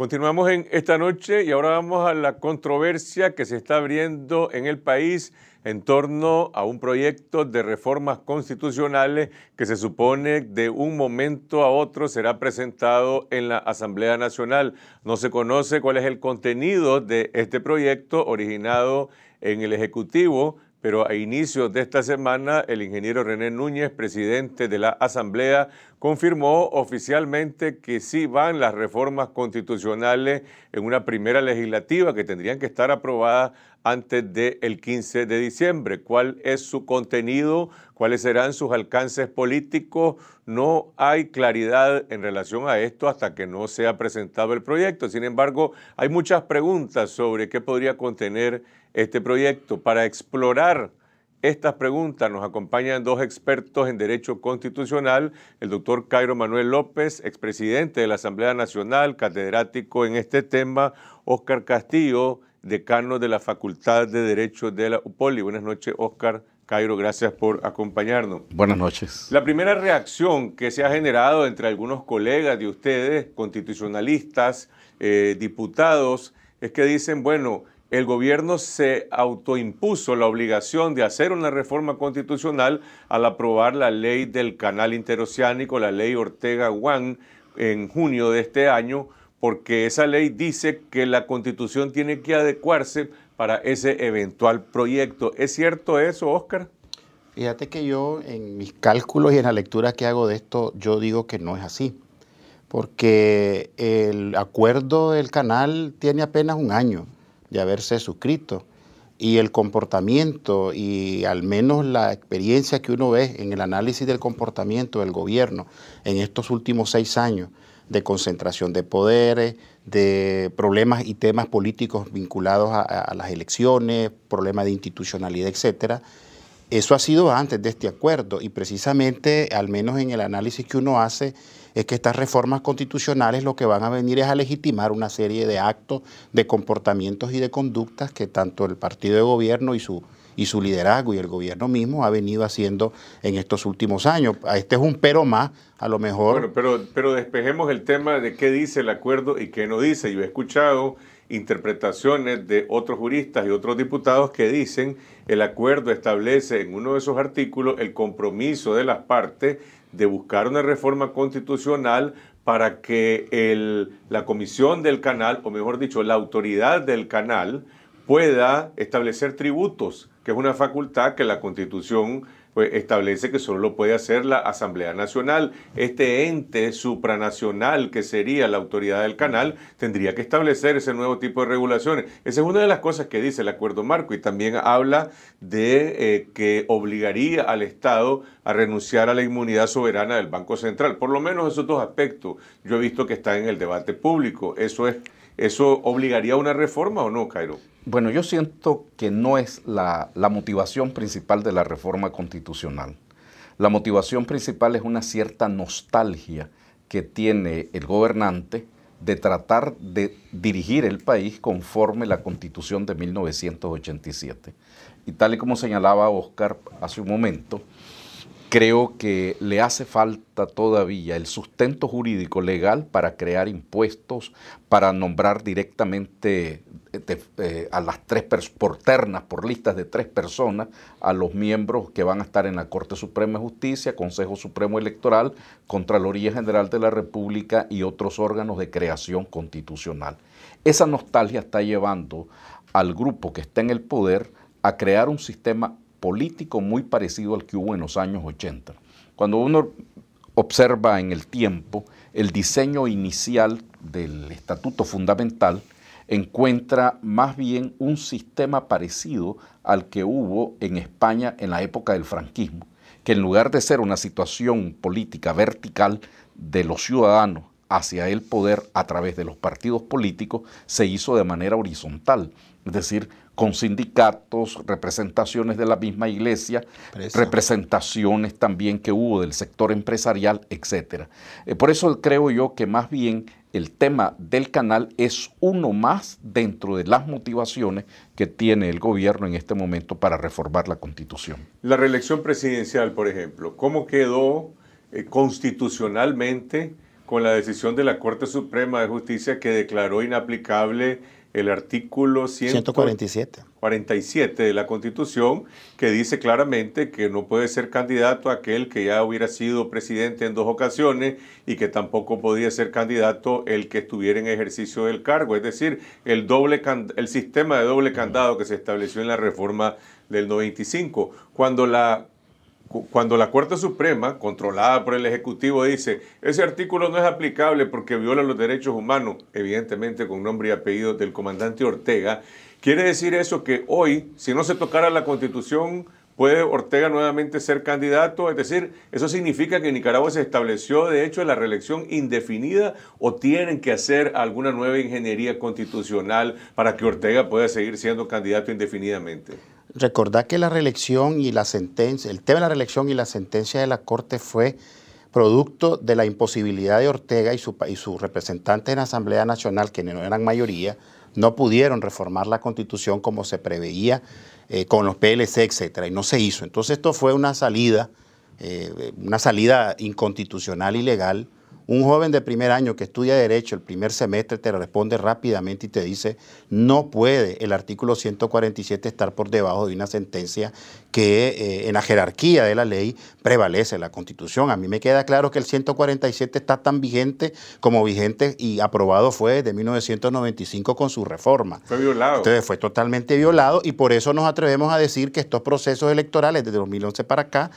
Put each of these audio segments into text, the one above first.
Continuamos en esta noche y ahora vamos a la controversia que se está abriendo en el país en torno a un proyecto de reformas constitucionales que se supone de un momento a otro será presentado en la Asamblea Nacional. No se conoce cuál es el contenido de este proyecto originado en el Ejecutivo pero a inicios de esta semana, el ingeniero René Núñez, presidente de la Asamblea, confirmó oficialmente que sí van las reformas constitucionales en una primera legislativa que tendrían que estar aprobadas antes del 15 de diciembre. ¿Cuál es su contenido? ¿Cuáles serán sus alcances políticos? No hay claridad en relación a esto hasta que no sea presentado el proyecto. Sin embargo, hay muchas preguntas sobre qué podría contener este proyecto para explorar estas preguntas nos acompañan dos expertos en Derecho Constitucional, el doctor Cairo Manuel López, expresidente de la Asamblea Nacional, catedrático en este tema, Óscar Castillo, decano de la Facultad de Derecho de la UPOLI. Buenas noches, Óscar. Cairo, gracias por acompañarnos. Buenas noches. La primera reacción que se ha generado entre algunos colegas de ustedes, constitucionalistas, eh, diputados, es que dicen, bueno, el gobierno se autoimpuso la obligación de hacer una reforma constitucional al aprobar la ley del canal interoceánico, la ley Ortega Juan, en junio de este año, porque esa ley dice que la constitución tiene que adecuarse para ese eventual proyecto. ¿Es cierto eso, Oscar? Fíjate que yo en mis cálculos y en la lectura que hago de esto, yo digo que no es así, porque el acuerdo del canal tiene apenas un año de haberse suscrito y el comportamiento y al menos la experiencia que uno ve en el análisis del comportamiento del gobierno en estos últimos seis años de concentración de poderes, de problemas y temas políticos vinculados a, las elecciones, problemas de institucionalidad, etcétera. Eso ha sido antes de este acuerdo y precisamente, al menos en el análisis que uno hace, es que estas reformas constitucionales lo que van a venir es a legitimar una serie de actos, de comportamientos y de conductas que tanto el partido de gobierno y su, y su liderazgo y el gobierno mismo ha venido haciendo en estos últimos años. Este es un pero más, a lo mejor. pero, pero despejemos el tema de qué dice el acuerdo y qué no dice. Yo he escuchado interpretaciones de otros juristas y otros diputados que dicen el acuerdo establece en uno de esos artículos el compromiso de las partes de buscar una reforma constitucional para que el, la comisión del canal, o mejor dicho, la autoridad del canal, pueda establecer tributos, que es una facultad que la constitución pues establece que solo lo puede hacer la Asamblea Nacional. Este ente supranacional que sería la autoridad del canal tendría que establecer ese nuevo tipo de regulaciones. Esa es una de las cosas que dice el acuerdo marco y también habla de eh, que obligaría al Estado a renunciar a la inmunidad soberana del Banco Central. Por lo menos esos dos aspectos yo he visto que están en el debate público. Eso es ¿Eso obligaría a una reforma o no, Cairo? Bueno, yo siento que no es la, motivación principal de la reforma constitucional. La motivación principal es una cierta nostalgia que tiene el gobernante de tratar de dirigir el país conforme la constitución de 1987. Y tal y como señalaba Oscar hace un momento, Creo que le hace falta todavía el sustento jurídico legal para crear impuestos, para nombrar directamente eh, eh, a las tres por ternas, por listas de tres personas, a los miembros que van a estar en la Corte Suprema de Justicia, Consejo Supremo Electoral, Contraloría General de la República y otros órganos de creación constitucional. Esa nostalgia está llevando al grupo que está en el poder a crear un sistema político muy parecido al que hubo en los años 80. Cuando uno observa en el tiempo el diseño inicial del Estatuto Fundamental, encuentra más bien un sistema parecido al que hubo en España en la época del franquismo, que en lugar de ser una situación política vertical de los ciudadanos hacia el poder a través de los partidos políticos, se hizo de manera horizontal, es decir, con sindicatos, representaciones de la misma iglesia, representaciones también que hubo del sector empresarial, etc. Eh, por eso creo yo que más bien el tema del canal es uno más dentro de las motivaciones que tiene el gobierno en este momento para reformar la constitución. La reelección presidencial, por ejemplo, ¿cómo quedó eh, constitucionalmente con la decisión de la Corte Suprema de Justicia que declaró inaplicable el artículo 147. 47 de la Constitución, que dice claramente que no puede ser candidato aquel que ya hubiera sido presidente en dos ocasiones y que tampoco podía ser candidato el que estuviera en ejercicio del cargo. Es decir, el, doble el sistema de doble candado que se estableció en la reforma del 95. Cuando la cuando la Corte Suprema, controlada por el Ejecutivo, dice, ese artículo no es aplicable porque viola los derechos humanos, evidentemente con nombre y apellido del comandante Ortega, quiere decir eso que hoy, si no se tocara la Constitución, puede Ortega nuevamente ser candidato, es decir, eso significa que Nicaragua se estableció de hecho la reelección indefinida o tienen que hacer alguna nueva ingeniería constitucional para que Ortega pueda seguir siendo candidato indefinidamente. Recordar que la reelección y la sentencia, el tema de la reelección y la sentencia de la Corte fue producto de la imposibilidad de Ortega y su, y su representante en la Asamblea Nacional, que no eran mayoría, no pudieron reformar la Constitución como se preveía eh, con los PLC, etcétera, y no se hizo. Entonces esto fue una salida, eh, una salida inconstitucional y legal un joven de primer año que estudia Derecho el primer semestre te responde rápidamente y te dice, no puede el artículo 147 estar por debajo de una sentencia que eh, en la jerarquía de la ley prevalece la Constitución. A mí me queda claro que el 147 está tan vigente como vigente y aprobado fue desde 1995 con su reforma. Fue violado. Entonces fue totalmente violado y por eso nos atrevemos a decir que estos procesos electorales desde 2011 para acá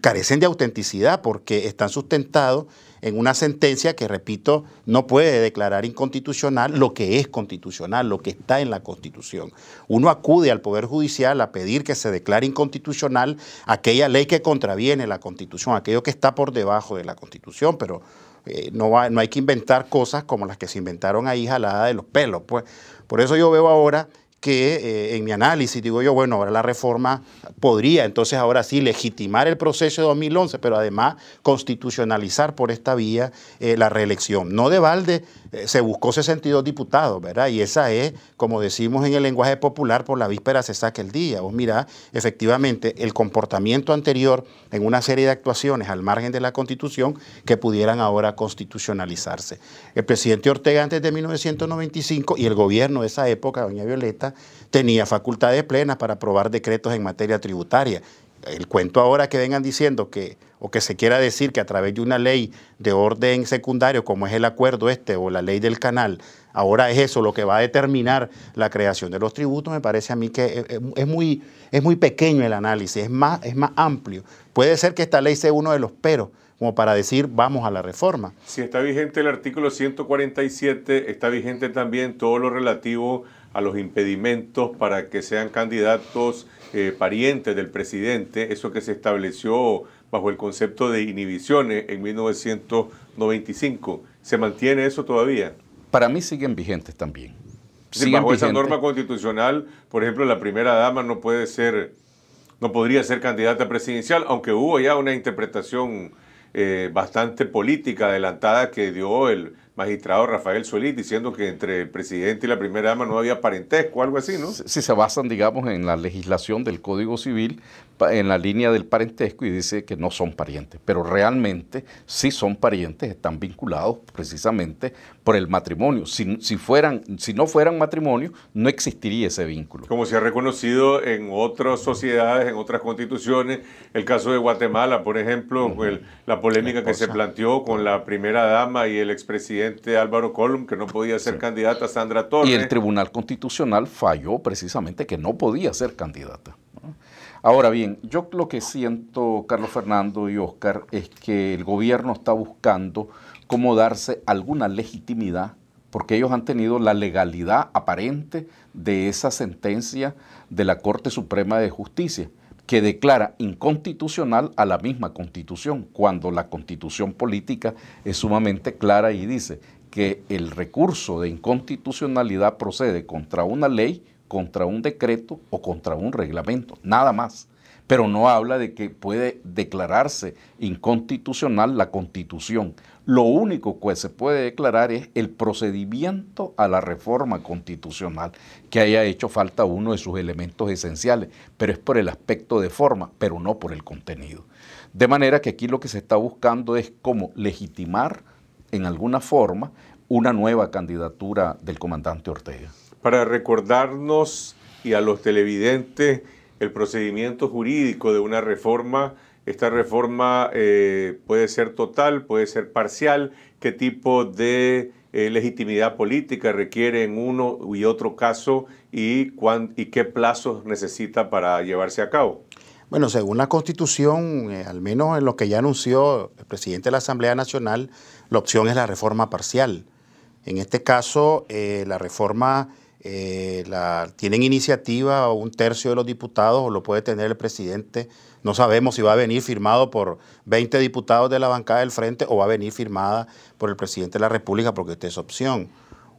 carecen de autenticidad porque están sustentados en una sentencia que, repito, no puede declarar inconstitucional lo que es constitucional, lo que está en la Constitución. Uno acude al Poder Judicial a pedir que se declare inconstitucional aquella ley que contraviene la Constitución, aquello que está por debajo de la Constitución, pero eh, no, va, no hay que inventar cosas como las que se inventaron ahí jalada de los pelos. Pues. Por eso yo veo ahora que eh, en mi análisis digo yo, bueno, ahora la reforma podría entonces ahora sí legitimar el proceso de 2011, pero además constitucionalizar por esta vía eh, la reelección. No de balde eh, se buscó 62 diputados, ¿verdad? Y esa es, como decimos en el lenguaje popular, por la víspera se saca el día. Vos mirá, efectivamente, el comportamiento anterior en una serie de actuaciones al margen de la Constitución que pudieran ahora constitucionalizarse. El presidente Ortega antes de 1995 y el gobierno de esa época, doña Violeta, tenía facultades plenas para aprobar decretos en materia tributaria. El cuento ahora que vengan diciendo que, o que se quiera decir que a través de una ley de orden secundario, como es el acuerdo este o la ley del canal, ahora es eso lo que va a determinar la creación de los tributos, me parece a mí que es muy, es muy pequeño el análisis, es más, es más amplio. Puede ser que esta ley sea uno de los peros, como para decir vamos a la reforma. Si está vigente el artículo 147, está vigente también todo lo relativo a a los impedimentos para que sean candidatos eh, parientes del presidente, eso que se estableció bajo el concepto de inhibiciones en 1995. ¿Se mantiene eso todavía? Para mí siguen vigentes también. bajo esa norma constitucional, por ejemplo, la primera dama no puede ser, no podría ser candidata presidencial, aunque hubo ya una interpretación eh, bastante política adelantada que dio el magistrado Rafael Solís diciendo que entre el presidente y la primera dama no había parentesco, algo así, ¿no? Si se basan, digamos, en la legislación del Código Civil, en la línea del parentesco y dice que no son parientes, pero realmente sí son parientes, están vinculados precisamente por el matrimonio. Si, si, fueran, si no fueran matrimonio, no existiría ese vínculo. Como se ha reconocido en otras sociedades, en otras constituciones, el caso de Guatemala, por ejemplo, la polémica que se planteó con la primera dama y el expresidente Álvaro que no podía ser candidata Sandra Torres. Y el Tribunal Constitucional falló precisamente que no podía ser candidata. Ahora bien, yo lo que siento, Carlos Fernando y Oscar, es que el gobierno está buscando cómo darse alguna legitimidad, porque ellos han tenido la legalidad aparente de esa sentencia de la Corte Suprema de Justicia que declara inconstitucional a la misma constitución, cuando la constitución política es sumamente clara y dice que el recurso de inconstitucionalidad procede contra una ley, contra un decreto o contra un reglamento, nada más pero no habla de que puede declararse inconstitucional la constitución. Lo único que se puede declarar es el procedimiento a la reforma constitucional, que haya hecho falta uno de sus elementos esenciales, pero es por el aspecto de forma, pero no por el contenido. De manera que aquí lo que se está buscando es cómo legitimar en alguna forma una nueva candidatura del comandante Ortega. Para recordarnos y a los televidentes, el procedimiento jurídico de una reforma. Esta reforma eh, puede ser total, puede ser parcial, qué tipo de eh, legitimidad política requiere en uno y otro caso y, y qué plazos necesita para llevarse a cabo. Bueno, según la Constitución, eh, al menos en lo que ya anunció el presidente de la Asamblea Nacional, la opción es la reforma parcial. En este caso, la reforma eh, la, tienen iniciativa un tercio de los diputados o lo puede tener el presidente. No sabemos si va a venir firmado por 20 diputados de la bancada del frente o va a venir firmada por el presidente de la República porque esta es opción.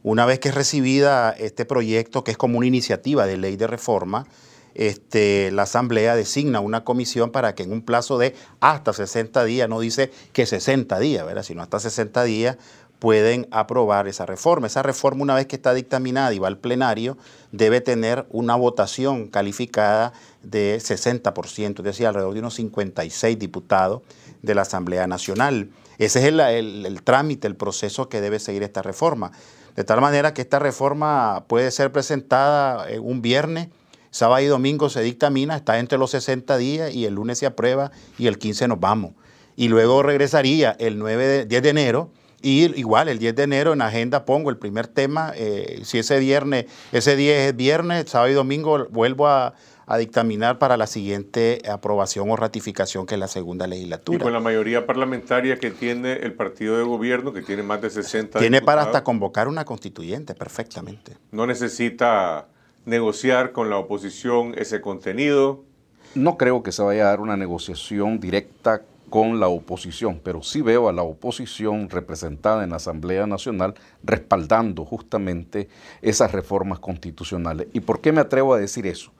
Una vez que es recibida este proyecto, que es como una iniciativa de ley de reforma, este, la Asamblea designa una comisión para que en un plazo de hasta 60 días, no dice que 60 días, ¿verdad? sino hasta 60 días, pueden aprobar esa reforma. Esa reforma, una vez que está dictaminada y va al plenario, debe tener una votación calificada de 60%, es decir, alrededor de unos 56 diputados de la Asamblea Nacional. Ese es el, trámite, el proceso que debe seguir esta reforma. De tal manera que esta reforma puede ser presentada eh, un viernes, sábado y domingo se dictamina, está entre los 60 días y el lunes se aprueba y el 15 nos vamos. Y luego regresaría el 9 10 de enero y igual, el 10 de enero en agenda pongo el primer tema. Eh, si ese viernes, ese 10 es viernes, sábado y domingo vuelvo a, dictaminar para la siguiente aprobación o ratificación, que es la segunda legislatura. Y con la mayoría parlamentaria que tiene el partido de gobierno, que tiene más de 60 Tiene para hasta convocar una constituyente, perfectamente. ¿No necesita negociar con la oposición ese contenido? No creo que se vaya a dar una negociación directa con la oposición, pero sí veo a la oposición representada en la Asamblea Nacional respaldando justamente esas reformas constitucionales. ¿Y por qué me atrevo a decir eso?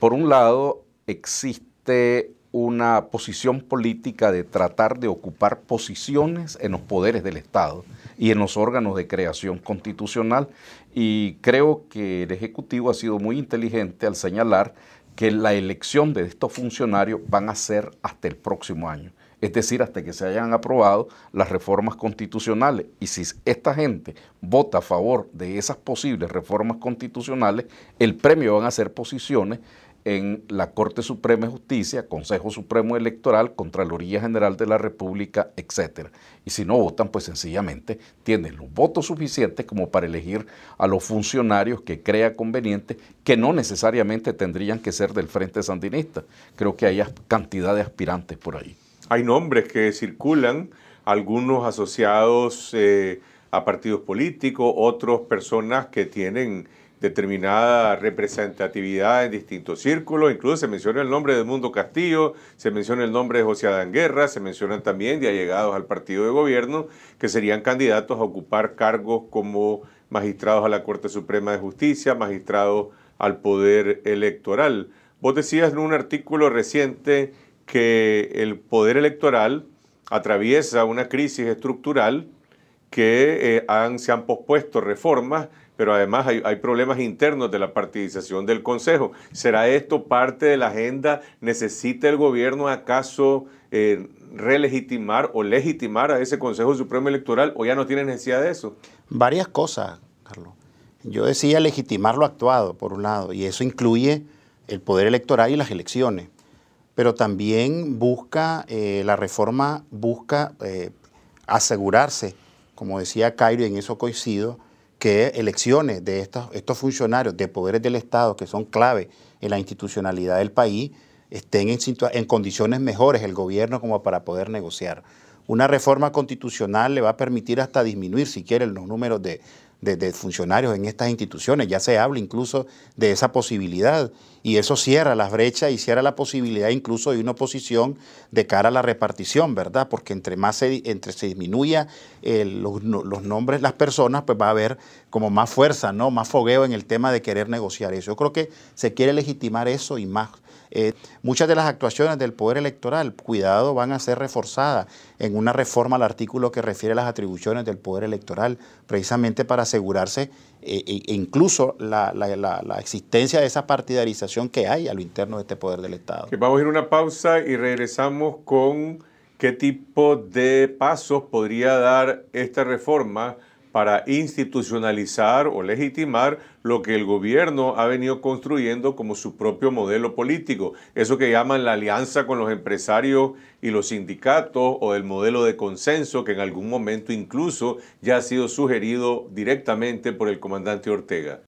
Por un lado, existe una posición política de tratar de ocupar posiciones en los poderes del Estado y en los órganos de creación constitucional. Y creo que el Ejecutivo ha sido muy inteligente al señalar que la elección de estos funcionarios van a ser hasta el próximo año es decir, hasta que se hayan aprobado las reformas constitucionales. Y si esta gente vota a favor de esas posibles reformas constitucionales, el premio van a ser posiciones en la Corte Suprema de Justicia, Consejo Supremo Electoral, Contraloría General de la República, etc. Y si no votan, pues sencillamente tienen los votos suficientes como para elegir a los funcionarios que crea conveniente, que no necesariamente tendrían que ser del Frente Sandinista. Creo que hay cantidad de aspirantes por ahí. Hay nombres que circulan, algunos asociados eh, a partidos políticos, otros personas que tienen determinada representatividad en distintos círculos, incluso se menciona el nombre de Mundo Castillo, se menciona el nombre de José Adán Guerra, se mencionan también de allegados al partido de gobierno que serían candidatos a ocupar cargos como magistrados a la Corte Suprema de Justicia, magistrados al Poder Electoral. Vos decías en un artículo reciente que el poder electoral atraviesa una crisis estructural que eh, han, se han pospuesto reformas, pero además hay, problemas internos de la partidización del Consejo. ¿Será esto parte de la agenda? ¿Necesita el gobierno acaso eh, relegitimar o legitimar a ese Consejo Supremo Electoral o ya no tiene necesidad de eso? Varias cosas, Carlos. Yo decía legitimar lo actuado, por un lado, y eso incluye el poder electoral y las elecciones pero también busca, eh, la reforma busca eh, asegurarse, como decía Cairo, y en eso coincido, que elecciones de estos, estos funcionarios de poderes del Estado, que son clave en la institucionalidad del país, estén en, condiciones mejores el gobierno como para poder negociar. Una reforma constitucional le va a permitir hasta disminuir, si quieren los números de, de, funcionarios en estas instituciones. Ya se habla incluso de esa posibilidad y eso cierra las brechas y cierra la posibilidad incluso de una oposición de cara a la repartición, ¿verdad? Porque entre más se, entre se disminuya eh, los, los, nombres, las personas, pues va a haber como más fuerza, ¿no? Más fogueo en el tema de querer negociar eso. Yo creo que se quiere legitimar eso y más eh, muchas de las actuaciones del Poder Electoral, cuidado, van a ser reforzadas en una reforma al artículo que refiere a las atribuciones del Poder Electoral, precisamente para asegurarse eh, e, e incluso la, existencia de esa partidarización que hay a lo interno de este Poder del Estado. vamos a ir a una pausa y regresamos con qué tipo de pasos podría dar esta reforma para institucionalizar o legitimar lo que el gobierno ha venido construyendo como su propio modelo político, eso que llaman la alianza con los empresarios y los sindicatos o el modelo de consenso que en algún momento incluso ya ha sido sugerido directamente por el comandante Ortega.